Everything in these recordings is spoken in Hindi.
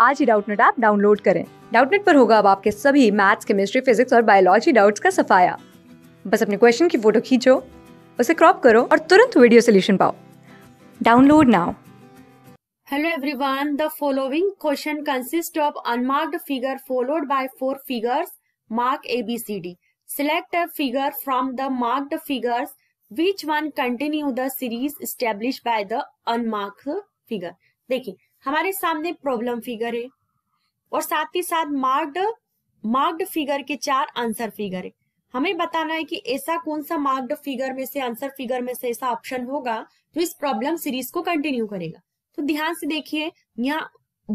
आज ही डाउटनेट ऐप डाउनलोड करें डाउटनेट पर होगा अब आपके सभी मैथ्स केमिस्ट्री फिजिक्स और बायोलॉजी डाउट्स का सफाया बस अपने क्वेश्चन की फोटो खींचो उसे क्रॉप करो और तुरंत वीडियो सोल्यूशन पाओ download now Hello everyone. The following question consists of unmarked figure followed by four figures. Mark ABCD. Select a figure from the marked figures. Which one continue the series established by the unmarked figure? देखिए हमारे सामने प्रॉब्लम फिगर है और साथ ही साथ मार्क्ड मार्क्ड फिगर के चार आंसर फिगर है हमें बताना है कि ऐसा कौन सा मार्क्ड फिगर में से आंसर फिगर में से ऐसा ऑप्शन होगा जो इस प्रॉब्लम सीरीज को कंटिन्यू करेगा तो ध्यान से देखिए यहाँ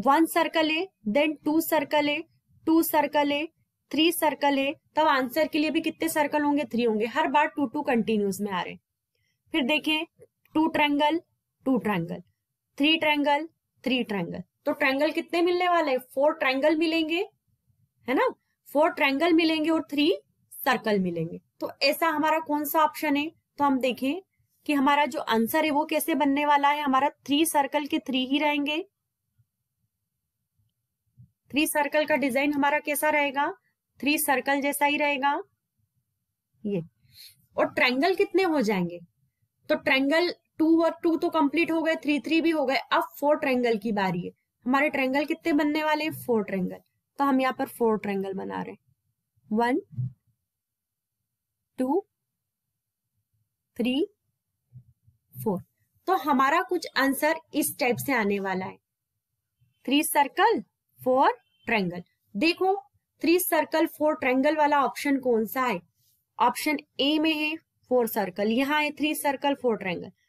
वन सर्कल है देन टू सर्कल है टू सर्कल है थ्री सर्कल है तब आंसर के लिए भी कितने सर्कल होंगे थ्री होंगे हर बार टू टू कंटिन्यूस में आ रहे फिर देखें two triangle two triangle three triangle three triangle तो ट्रैंगल कितने मिलने वाले फोर ट्रैंगल मिलेंगे है ना फोर ट्रैंगल मिलेंगे और थ्री सर्कल मिलेंगे तो ऐसा हमारा कौन सा ऑप्शन है तो हम देखें कि हमारा जो आंसर है वो कैसे बनने वाला है हमारा थ्री सर्कल के थ्री ही रहेंगे थ्री सर्कल का डिजाइन हमारा कैसा रहेगा थ्री सर्कल जैसा ही रहेगा ये और ट्रैंगल कितने हो जाएंगे तो ट्रैंगल टू और टू तो कंप्लीट हो गए थ्री थ्री भी हो गए अब फोर ट्रेंगल की बारी है हमारे ट्रेंगल कितने बनने वाले हैं फोर ट्रेंगल तो हम यहाँ पर फोर ट्रेंगल बना रहे वन टू थ्री फोर तो हमारा कुछ आंसर इस टाइप से आने वाला है थ्री सर्कल फोर ट्रेंगल देखो थ्री सर्कल फोर ट्रेंगल वाला ऑप्शन कौन सा है ऑप्शन ए में है फोर सर्कल यहाँ है थ्री सर्कल फोर ट्रेंगल